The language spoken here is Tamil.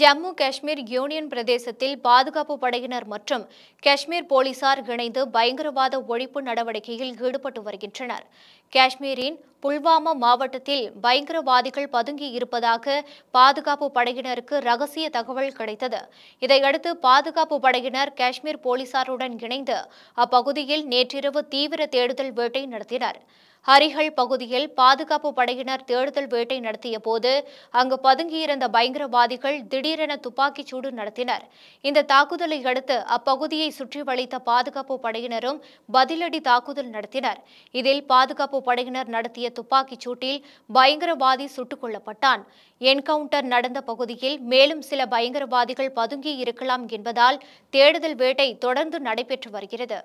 ஜம்மு காஷ்மீர் யூனியன் பிரதேசத்தில் பாதுகாப்பு படையினர் மற்றும் காஷ்மீர் போலீசார் இணைந்து பயங்கரவாத ஒழிப்பு நடவடிக்கையில் ஈடுபட்டு வருகின்றனர் காஷ்மீரின் புல்வாமா மாவட்டத்தில் பயங்கரவாதிகள் பதுங்கி இருப்பதாக பாதுகாப்பு படையினருக்கு ரகசிய தகவல் கிடைத்தது இதையடுத்து பாதுகாப்பு படையினர் காஷ்மீர் போலீசாருடன் இணைந்து அப்பகுதியில் நேற்றிரவு தீவிர தேடுதல் வேட்டை நடத்தினர் ஹரிஹல் பகுதியில் பாதுகாப்பு படையினர் தேடுதல் வேட்டை நடத்திய போது அங்கு பதுங்கியிருந்த பயங்கரவாதிகள் திடீரென துப்பாக்கிச் சூடு நடத்தினர் இந்த தாக்குதலை அடுத்து அப்பகுதியை சுற்றி வளைத்த பாதுகாப்பு படையினரும் பதிலடி தாக்குதல் நடத்தினர் இதில் பாதுகாப்பு படையினர் நடத்திய துப்பாக்கிச் சூட்டில் பயங்கரவாதி சுட்டுக் கொல்லப்பட்டான் என்கவுண்டர் நடந்த பகுதியில் மேலும் சில பயங்கரவாதிகள் பதுங்கி இருக்கலாம் என்பதால் தேடுதல் வேட்டை தொடர்ந்து நடைபெற்று வருகிறது